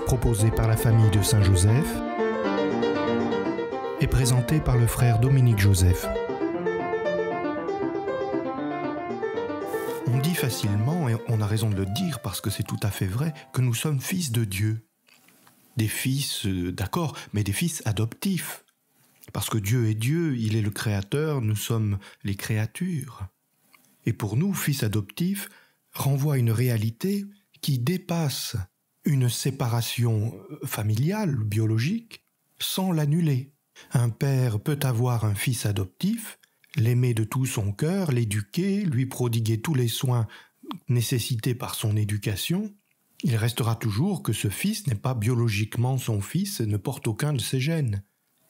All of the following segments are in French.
proposé par la famille de Saint-Joseph et présenté par le frère Dominique Joseph. On dit facilement, et on a raison de le dire parce que c'est tout à fait vrai, que nous sommes fils de Dieu. Des fils, euh, d'accord, mais des fils adoptifs. Parce que Dieu est Dieu, il est le Créateur, nous sommes les créatures. Et pour nous, fils adoptifs renvoie une réalité qui dépasse une séparation euh, familiale, biologique, sans l'annuler. Un père peut avoir un fils adoptif, l'aimer de tout son cœur, l'éduquer, lui prodiguer tous les soins nécessités par son éducation, il restera toujours que ce fils n'est pas biologiquement son fils et ne porte aucun de ses gènes.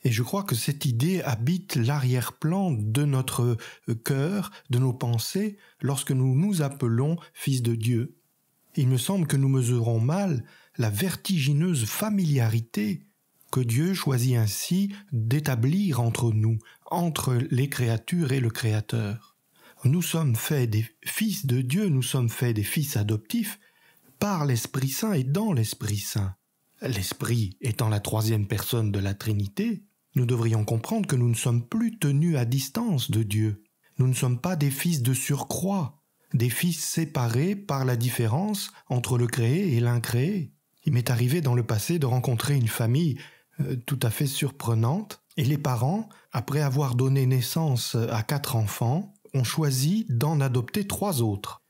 Et je crois que cette idée habite l'arrière-plan de notre euh, cœur, de nos pensées, lorsque nous nous appelons fils de Dieu il me semble que nous mesurons mal la vertigineuse familiarité que Dieu choisit ainsi d'établir entre nous, entre les créatures et le Créateur. Nous sommes faits des fils de Dieu, nous sommes faits des fils adoptifs par l'Esprit Saint et dans l'Esprit Saint. L'Esprit étant la troisième personne de la Trinité, nous devrions comprendre que nous ne sommes plus tenus à distance de Dieu. Nous ne sommes pas des fils de surcroît, des fils séparés par la différence entre le créé et l'incréé. Il m'est arrivé dans le passé de rencontrer une famille euh, tout à fait surprenante, et les parents, après avoir donné naissance à quatre enfants, ont choisi d'en adopter trois autres.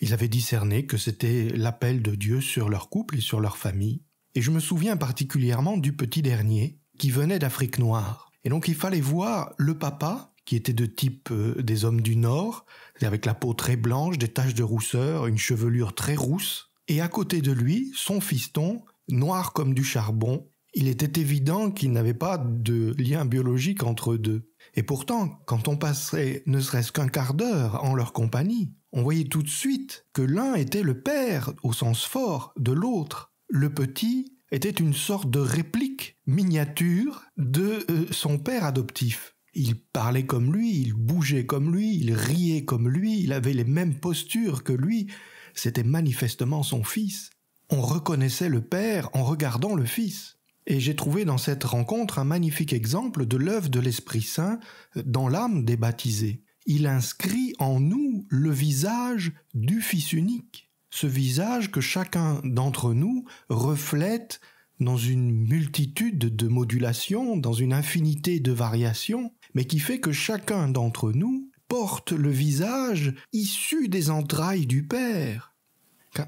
Ils avaient discerné que c'était l'appel de Dieu sur leur couple et sur leur famille. Et je me souviens particulièrement du petit dernier, qui venait d'Afrique noire. Et donc il fallait voir le papa qui était de type euh, des hommes du Nord, avec la peau très blanche, des taches de rousseur, une chevelure très rousse. Et à côté de lui, son fiston, noir comme du charbon, il était évident qu'il n'avait pas de lien biologique entre eux deux. Et pourtant, quand on passait ne serait-ce qu'un quart d'heure en leur compagnie, on voyait tout de suite que l'un était le père, au sens fort, de l'autre. Le petit était une sorte de réplique miniature de euh, son père adoptif. Il parlait comme lui, il bougeait comme lui, il riait comme lui, il avait les mêmes postures que lui. C'était manifestement son fils. On reconnaissait le père en regardant le fils. Et j'ai trouvé dans cette rencontre un magnifique exemple de l'œuvre de l'Esprit Saint dans l'âme des baptisés. Il inscrit en nous le visage du Fils unique, ce visage que chacun d'entre nous reflète dans une multitude de modulations, dans une infinité de variations, mais qui fait que chacun d'entre nous porte le visage issu des entrailles du Père.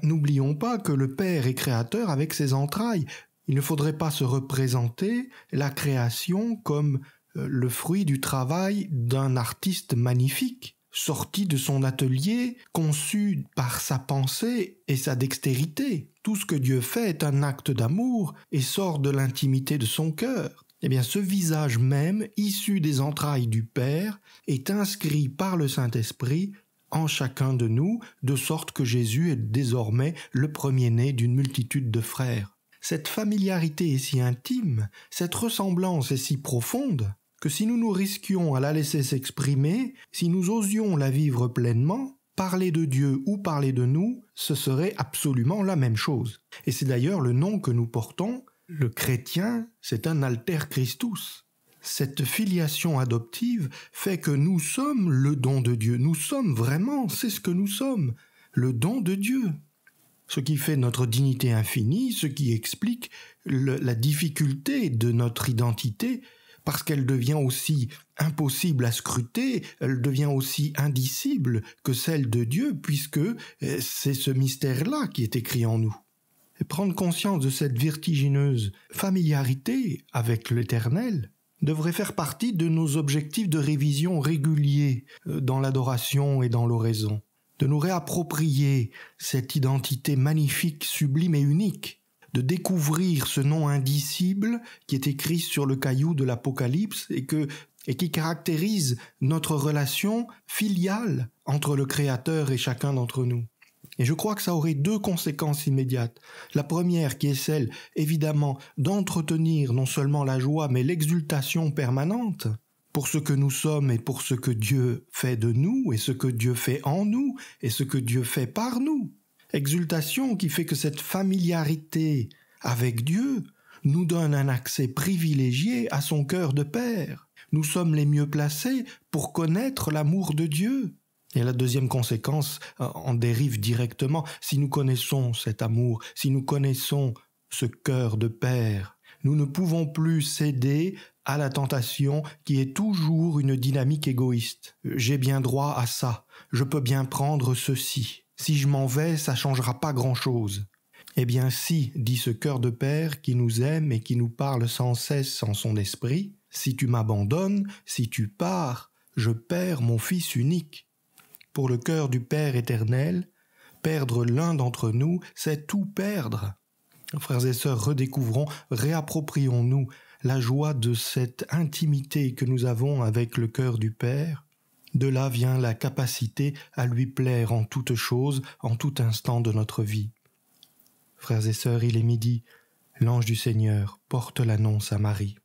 n'oublions pas que le Père est créateur avec ses entrailles. Il ne faudrait pas se représenter la création comme euh, le fruit du travail d'un artiste magnifique sorti de son atelier, conçu par sa pensée et sa dextérité. Tout ce que Dieu fait est un acte d'amour et sort de l'intimité de son cœur. Eh bien, ce visage même, issu des entrailles du Père, est inscrit par le Saint-Esprit en chacun de nous, de sorte que Jésus est désormais le premier-né d'une multitude de frères. Cette familiarité est si intime, cette ressemblance est si profonde, que si nous nous risquions à la laisser s'exprimer, si nous osions la vivre pleinement, parler de Dieu ou parler de nous, ce serait absolument la même chose. Et c'est d'ailleurs le nom que nous portons, le chrétien, c'est un alter Christus. Cette filiation adoptive fait que nous sommes le don de Dieu, nous sommes vraiment, c'est ce que nous sommes, le don de Dieu. Ce qui fait notre dignité infinie, ce qui explique la difficulté de notre identité, parce qu'elle devient aussi impossible à scruter, elle devient aussi indicible que celle de Dieu, puisque euh, c'est ce mystère-là qui est écrit en nous. Et prendre conscience de cette vertigineuse familiarité avec l'Éternel devrait faire partie de nos objectifs de révision réguliers euh, dans l'adoration et dans l'oraison, de nous réapproprier cette identité magnifique, sublime et unique de découvrir ce nom indicible qui est écrit sur le caillou de l'Apocalypse et et qui caractérise notre relation filiale entre le Créateur et chacun d'entre nous. Et je crois que ça aurait deux conséquences immédiates. La première qui est celle, évidemment, d'entretenir non seulement la joie, mais l'exultation permanente pour ce que nous sommes et pour ce que Dieu fait de nous, et ce que Dieu fait en nous, et ce que Dieu fait par nous exultation qui fait que cette familiarité avec Dieu nous donne un accès privilégié à son cœur de Père. Nous sommes les mieux placés pour connaître l'amour de Dieu. Et la deuxième conséquence euh, en dérive directement. Si nous connaissons cet amour, si nous connaissons ce cœur de Père, nous ne pouvons plus céder à la tentation qui est toujours une dynamique égoïste. J'ai bien droit à ça, je peux bien prendre ceci. Si je m'en vais, ça changera pas grand-chose. Eh bien si, dit ce cœur de Père qui nous aime et qui nous parle sans cesse en son esprit, si tu m'abandonnes, si tu pars, je perds mon Fils unique. Pour le cœur du Père éternel, perdre l'un d'entre nous, c'est tout perdre. Frères et sœurs, redécouvrons, réapproprions-nous la joie de cette intimité que nous avons avec le cœur du Père, de là vient la capacité à lui plaire en toute chose, en tout instant de notre vie. Frères et sœurs, il est midi. L'ange du Seigneur porte l'annonce à Marie.